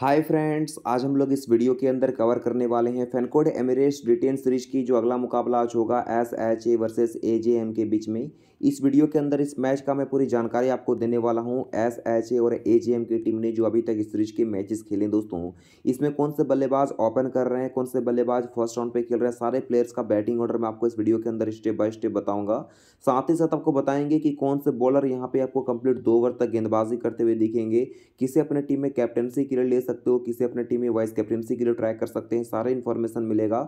hi friends आज हम लोग इस वीडियो के अंदर कवर करने वाले हैं फैनकोड एमिरेट्स ब्रिटेन सीरीज की जो अगला मुकाबला आज होगा S H A versus A J M के बीच में इस वीडियो के अंदर इस मैच का मैं पूरी जानकारी आपको देने वाला हूं एस एच ए और ए जे एम की टीम ने जो अभी तक इस सीरीज के मैचेस खेले दोस्तों इसमें कौन से बल्लेबाज ओपन कर रहे हैं कौन से बल्लेबाज फर्स्ट राउंड पर खेल रहे हैं सारे प्लेयर्स का बैटिंग ऑर्डर मैं आपको इस वीडियो के अंदर स्टेप बाय स्टेप बताऊँगा साथ ही साथ आपको बताएंगे कि कौन से बॉलर यहाँ पे आपको कंप्लीट दो ओवर तक गेंदबाजी करते हुए दिखेंगे किसे अपने टीम में कैप्टनसी के लिए सकते हो किसी अपने टीम में वाइस कैप्टनसी के लिए ट्राई कर सकते हैं सारा इन्फॉर्मेशन मिलेगा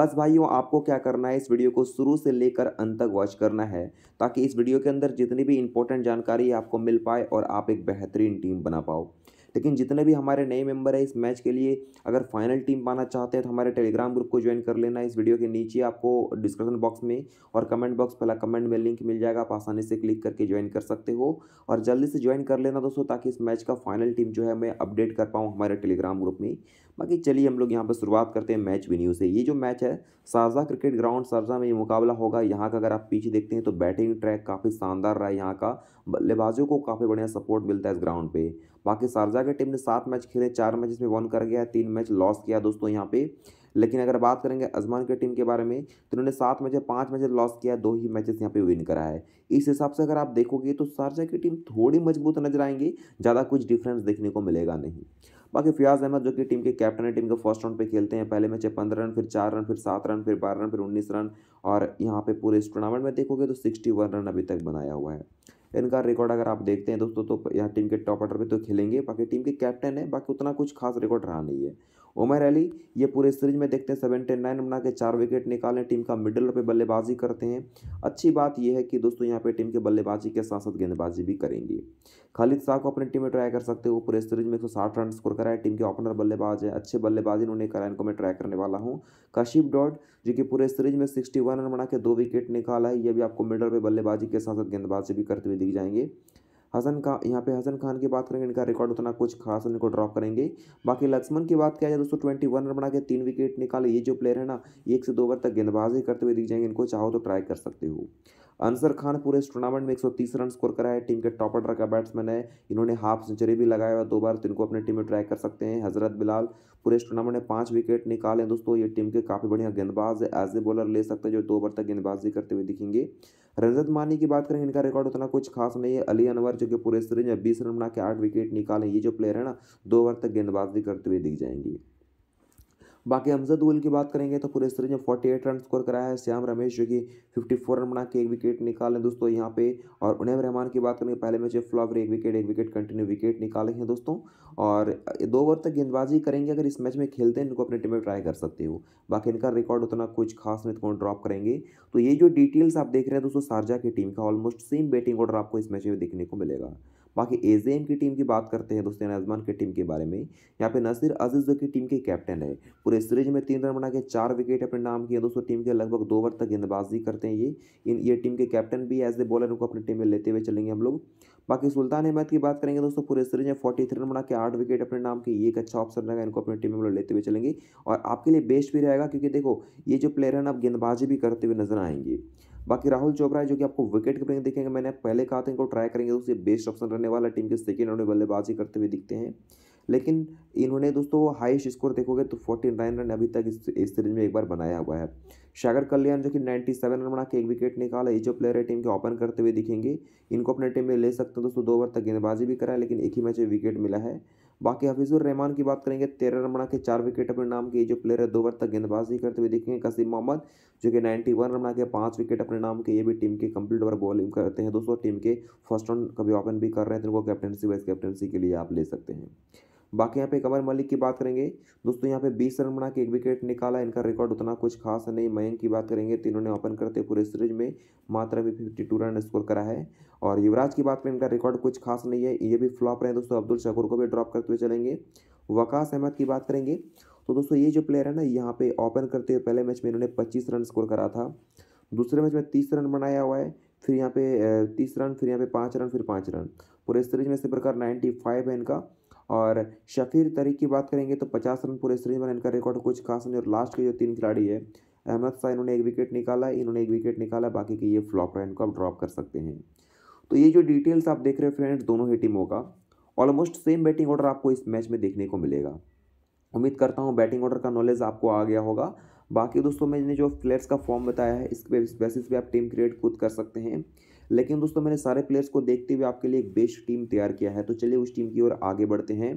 बस भाइयों आपको क्या करना है इस वीडियो को शुरू से लेकर अंत तक वॉच करना है ताकि इस वीडियो के अंदर जितनी भी इंपॉर्टेंट जानकारी आपको मिल पाए और आप एक बेहतरीन टीम बना पाओ लेकिन जितने भी हमारे नए मेंबर हैं इस मैच के लिए अगर फाइनल टीम पाना चाहते हैं तो हमारे टेलीग्राम ग्रुप को ज्वाइन कर लेना इस वीडियो के नीचे आपको डिस्क्रिप्शन बॉक्स में और कमेंट बॉक्स पहला कमेंट में लिंक मिल जाएगा आप आसानी से क्लिक करके ज्वाइन कर सकते हो और जल्दी से ज्वाइन कर लेना दोस्तों ताकि इस मैच का फाइनल टीम जो है मैं अपडेट कर पाऊँ हमारे टेलीग्राम ग्रुप में बाकी चलिए हम लोग यहाँ पर शुरुआत करते हैं मैच वेन्यू से ये जो मैच है शारजा क्रिकेट ग्राउंड शारजा में ये मुकाबला होगा यहाँ का अगर आप पीछे देखते हैं तो बैटिंग ट्रैक काफ़ी शानदार रहा है यहाँ का बल्लेबाजों को काफ़ी बढ़िया सपोर्ट मिलता है इस ग्राउंड पे बाकी शारजा कर्नाटक टीम ने सात मैच खेले चार मैच इसमें वन कर गया तीन मैच लॉस किया दोस्तों यहाँ पे लेकिन अगर बात करेंगे अजमान की टीम के बारे में तो उन्होंने सात मैच पाँच मैच लॉस किया दो ही मैचेस यहाँ पे विन करा है इस हिसाब से अगर आप देखोगे तो शारजा की टीम थोड़ी मजबूत नजर आएंगे ज़्यादा कुछ डिफरेंस देखने को मिलेगा नहीं बाकी फियाज अहमद जो कि टीम के कैप्टन है टीम के फर्स्ट राउंड पे खेलते हैं पहले मैच है पंद्रह रन फिर चार रन फिर सात रन फिर बारह रन फिर उन्नीस रन और यहाँ पे पूरे इस टूर्नामेंट में देखोगे तो सिक्सटी वन रन अभी तक बनाया हुआ है इनका रिकॉर्ड अगर आप देखते हैं दोस्तों तो यहाँ टीम के टॉप ऑर्डर पर तो खेलेंगे बाकी टीम के कैप्टन है बाकी उतना कुछ खास रिकॉर्ड रहा नहीं है उमर अली ये पूरे सीरीज में देखते हैं सेवेंटी नाइन बना के चार विकेट निकालें टीम का मिडल पे बल्लेबाजी करते हैं अच्छी बात यह है कि दोस्तों यहाँ पे टीम के बल्लेबाजी के साथ साथ गेंदबाजी भी करेंगे खालिद शाह को अपनी टीम में ट्राई कर सकते हो पूरे सीरीज में एक रन स्कोर कराए टीम के ओपनर बल्लेबाज है अच्छे बल्लेबाजी इन्होंने कराए इनको मैं ट्राई करने वाला हूँ काशिप डॉट जो कि पूरे सीरीज में सिक्सटी रन बना के दो विकेट निकाला है ये भी आपको मिडल पर बल्लेबाजी के साथ साथ गेंदबाजी भी करते हुए दिख जाएंगे हसन का यहाँ पे हसन खान की बात करेंगे इनका रिकॉर्ड उतना कुछ खास इनको ड्रॉप करेंगे बाकी लक्ष्मण की बात किया जाए दोस्तों ट्वेंटी वन रन बना के तीन विकेट निकाले ये जो प्लेयर है ना एक से दो ओवर तक गेंदबाजी करते हुए दिख जाएंगे इनको चाहो तो ट्राई कर सकते हो अंसर खान पूरे इस टूर्नामेंट में एक रन स्कोर करा है टीम के टॉप ऑर्डर का बैट्समैन है इन्होंने हाफ सेंचुरी भी लगाया हुआ दो बार तो इनको अपने टीम में ट्राई कर सकते हैं हजरत बिलाल पूरे इस टूर्नामेंट में पाँच विकेट निकाले दोस्तों ये टीम के काफ़ी बढ़िया गेंदबाज है एज ए बॉलर ले सकते हैं जो दो ओवर तक गेंदबाजी करते हुए दिखेंगे रजत मानी की बात करें इनका रिकॉर्ड उतना कुछ खास नहीं है अली अनवर जो कि पूरे सीरीज में बीस रन बना के आठ विकेट निकाले ये जो प्लेयर है ना दो ओवर तक गेंदबाजी करते हुए दिख जाएंगे बाकी हमजद उल की बात करेंगे तो पूरे सीरीज में फोर्टी एट रन स्कोर कराया है श्याम रमेश जो कि फिफ्टी फोर रन बना के एक विकेट निकालें दोस्तों यहाँ पे और उनैम रहमान की बात करेंगे पहले मैच फ्लॉवर एक विकेट एक विकेट कंटिन्यू विकेट निकाले हैं दोस्तों और दो ओवर तक गेंदबाजी करेंगे अगर इस मैच में खेलते हैं इनको अपने टीम में ट्राई कर सकते हो बाकी इनका रिकॉर्ड उतना कुछ खास नहीं तो ड्रॉप करेंगे तो ये जो डिटेल्स आप देख रहे हैं दोस्तों शारजा की टीम का ऑलमोस्ट सेम बैटिंग ऑर्डर आपको इस मैच में देखने को मिलेगा बाकी एम की टीम की बात करते हैं दोस्तों अजमान की टीम के बारे में यहाँ पे नसीर अजीज की टीम के कैप्टन है पूरे सीरीज में तीन रन बना के चार विकेट अपने नाम किए दोस्तों टीम के लगभग दो ओवर तक गेंदबाजी करते हैं ये इन ये टीम के कैप्टन भी एज ए बॉलर को अपनी टीम में लेते हुए चलेंगे हम लोग बाकी सुल्तान अहमद की बात करेंगे दोस्तों पूरे सीरीज में फोर्टी थ्री रन बना के आठ विकेट अपने नाम के एक अच्छा ऑप्शन रहेगा इनको अपनी टीम में लेते हुए चलेंगे और आपके लिए बेस्ट भी रहेगा क्योंकि देखो ये जो प्लेयर है ना आप गेंदबाजी भी करते हुए नजर आएंगे बाकी राहुल चोपड़ा है जो कि आपको विकेट कीपिंग देखेंगे मैंने पहले कहा था इनको ट्राई करेंगे दोस्तों ये बेस्ट ऑप्शन रहने वाला टीम के सेकेंड राउंड में बल्लेबाजी करते हुए दिखते हैं लेकिन इन्होंने दोस्तों हाइस्ट स्कोर देखोगे तो फोर्टी नाइन रन अभी तक इस सीरीज में एक बार बनाया हुआ है सागर कल्याण जो कि नाइन्टी सेवन रन बना के एक विकेट निकाला ये जो प्लेयर है टीम के ओपन करते हुए दिखेंगे इनको अपने टीम में ले सकते हैं दोस्तों दो ओवर तक गेंदबाजी भी करा है लेकिन एक ही मैच में विकेट मिला है बाकी रहमान की बात करेंगे तेरह रन बना के चार विकेट अपने नाम किए जो प्लेयर है दो ओवर तक गेंदबाजी करते हुए देखेंगे कसीम मोहम्मद जो कि नाइन्टी वन बना के पाँच विकेट अपने नाम के ये भी टीम के कंप्लीट ओवर बॉलिंग करते हैं दोस्तों टीम के फर्स्ट राउंड कभी ओपन भी कर रहे हैं तो उनको कैप्टनसी वाइस कैप्टनसी के लिए आप ले सकते हैं बाकी यहाँ पे कमर मलिक की बात करेंगे दोस्तों यहाँ पे 20 रन बना के एक विकेट निकाला इनका रिकॉर्ड उतना कुछ खास नहीं मयंक की बात करेंगे तीनों तो ने ओपन करते पूरे सीरीज में मात्र में फिफ्टी टू रन स्कोर करा है और युवराज की बात करें इनका रिकॉर्ड कुछ खास नहीं है ये भी फ्लॉप रहे दोस्तों अब्दुल शकूर को भी ड्रॉप करते हुए चलेंगे वकास अहमद की बात करेंगे तो दोस्तों ये जो प्लेयर है ना यहाँ पे ओपन करते हुए पहले मैच में इन्होंने पच्चीस रन स्कोर करा था दूसरे मैच में तीस रन बनाया हुआ है फिर यहाँ पे तीस रन फिर यहाँ पे पाँच रन फिर पाँच रन पूरे सीरीज में इसी प्रकार नाइन्टी फाइव है इनका और शफीर तरीक की बात करेंगे तो पचास रन पूरे सीरीज में इनका रिकॉर्ड कुछ खास नहीं और लास्ट के जो तीन खिलाड़ी है अहमद शाह इन्होंने एक विकेट निकाला इन्होंने एक विकेट निकाला बाकी के ये फ्लॉप रहे इनको आप ड्रॉप कर सकते हैं तो ये जो डिटेल्स आप देख रहे हो फ्रेंड्स दोनों ही टीमों का ऑलमोस्ट सेम बैटिंग ऑर्डर आपको इस मैच में देखने को मिलेगा उम्मीद करता हूँ बैटिंग ऑर्डर का नॉलेज आपको आ गया होगा बाकी दोस्तों मैंने जो प्लेयर्स का फॉर्म बताया है इस बेसिस पे आप टीम क्रिएट खुद कर सकते हैं लेकिन दोस्तों मैंने सारे प्लेयर्स को देखते हुए आपके लिए एक बेस्ट टीम तैयार किया है तो चलिए उस टीम की ओर आगे बढ़ते हैं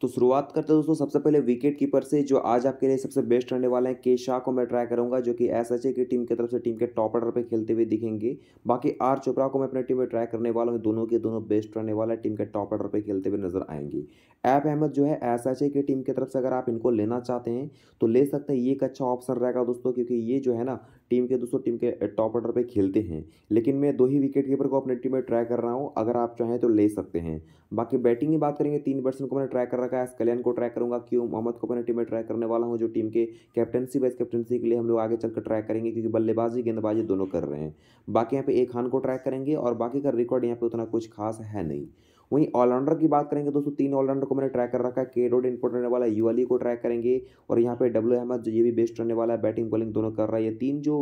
तो शुरुआत करते हैं दोस्तों सबसे पहले विकेट कीपर से जो आज आपके लिए सबसे बेस्ट रहने वाले हैं के शाह को मैं ट्राई करूंगा जो कि एस एच की टीम की तरफ से टीम के टॉप ऑर्डर पे खेलते हुए दिखेंगे बाकी आर चोपड़ा को मैं अपने टीम में ट्राई करने वाला हूं दोनों के दोनों बेस्ट रहने वाले टीम के टॉप ऑर्डर पर खेलते हुए नजर आएंगे ऐप अहमद जो है एस एच की टीम की तरफ से अगर आप इनको लेना चाहते हैं तो ले सकते हैं ये एक अच्छा ऑप्शन रहेगा दोस्तों क्योंकि ये जो है ना टीम के दोस्तों टीम के टॉप ऑर्डर पे खेलते हैं लेकिन मैं दो ही विकेट कीपर को अपने टीम में ट्राई कर रहा हूँ अगर आप चाहें तो ले सकते हैं बाकी बैटिंग की बात करेंगे तीन बैट्समैन को मैंने ट्राई कर रखा है कल्याण को ट्राई करूँगा क्यों मोहम्मद को अपने टीम में ट्राई करने वाला हूँ जो टीम के कैप्टनसी वाइस कैप्टनसी के लिए हम लोग आगे चलकर ट्राई करेंगे क्योंकि बल्लेबाजी गेंदबाजी दोनों कर रहे हैं बाकी यहाँ पे एक खान को ट्राई करेंगे और बाकी का रिकॉर्ड यहाँ पे उतना कुछ खास है नहीं वहीं ऑलराउंडर की बात करेंगे दोस्तों तीन ऑलराउंडर को मैंने ट्रैक कर रखा है के रोड इनपुट रहने वाला है यू अली e को ट्रैक करेंगे और यहाँ पे डब्ल्यू अहमद जो ये भी बेस्ट रहने वाला है बैटिंग बॉलिंग दोनों कर रहा है ये तीन जो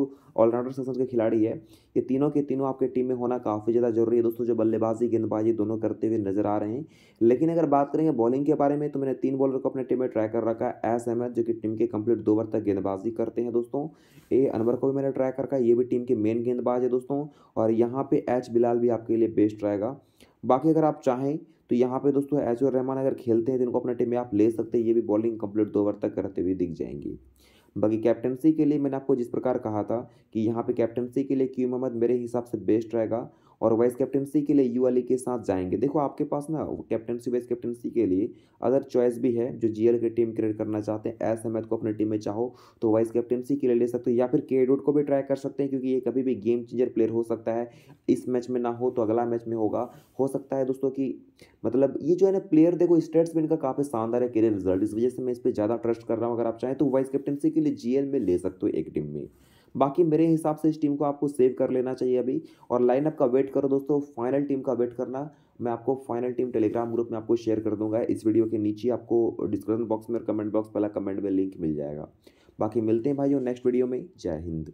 ऑलराउंडर सेशन के खिलाड़ी है ये तीनों के तीनों आपके टीम में होना काफ़ी ज़्यादा जरूरी है दोस्तों जो बल्लेबाजी गेंदबाजी दोनों करते हुए नजर आ रहे हैं लेकिन अगर बात करेंगे बॉलिंग के बारे में तो मैंने तीन बॉलर को अपने टीम में ट्राई कर रखा है एस अहमद जो कि टीम के कंप्लीट दो बार तक गेंदबाजी करते हैं दोस्तों ए अनवर को भी मैंने ट्राई कर रखा है ये भी टीम के मेन गेंदबाज है दोस्तों और यहाँ पर एच बिलाल भी आपके लिए बेस्ट रहेगा बाकी अगर आप चाहें तो यहाँ पे दोस्तों एजोर रहमान अगर खेलते हैं तो इनको अपना टीम में आप ले सकते हैं ये भी बॉलिंग कंप्लीट दो ओवर तक करते हुए दिख जाएंगे बाकी कैप्टनसी के लिए मैंने आपको जिस प्रकार कहा था कि यहाँ पे कैप्टनसी के लिए क्यू मोहम्मद मेरे हिसाब से बेस्ट रहेगा और वाइस कैप्टनसी के लिए यू अली के साथ जाएंगे देखो आपके पास ना कैप्टनसी वाइस कैप्टनसी के लिए अदर चॉइस भी है जो जीएल की टीम क्रिएट करना चाहते हैं एस अहमद को अपने टीम में चाहो तो वाइस कैप्टनसी के लिए ले सकते हो या फिर के को भी ट्राई कर सकते हैं क्योंकि ये कभी भी गेम चेंजर प्लेयर हो सकता है इस मैच में ना हो तो अगला मैच में होगा हो सकता है दोस्तों की मतलब ये जो है ना प्लेयर देखो स्टेट्स में इनका काफ़ी शानदार है करियर रिजल्ट इस वजह से मैं इस पर ज़्यादा ट्रस्ट कर रहा हूँ अगर आप चाहें तो वाइस कैप्टनसी के लिए जी में ले सकते हो एक टीम में बाकी मेरे हिसाब से इस टीम को आपको सेव कर लेना चाहिए अभी और लाइनअप का वेट करो दोस्तों फाइनल टीम का वेट करना मैं आपको फाइनल टीम टेलीग्राम ग्रुप में आपको शेयर कर दूंगा इस वीडियो के नीचे आपको डिस्क्रिप्शन बॉक्स में और कमेंट बॉक्स पहला कमेंट में लिंक मिल जाएगा बाकी मिलते हैं भाई नेक्स्ट वीडियो में जय हिंद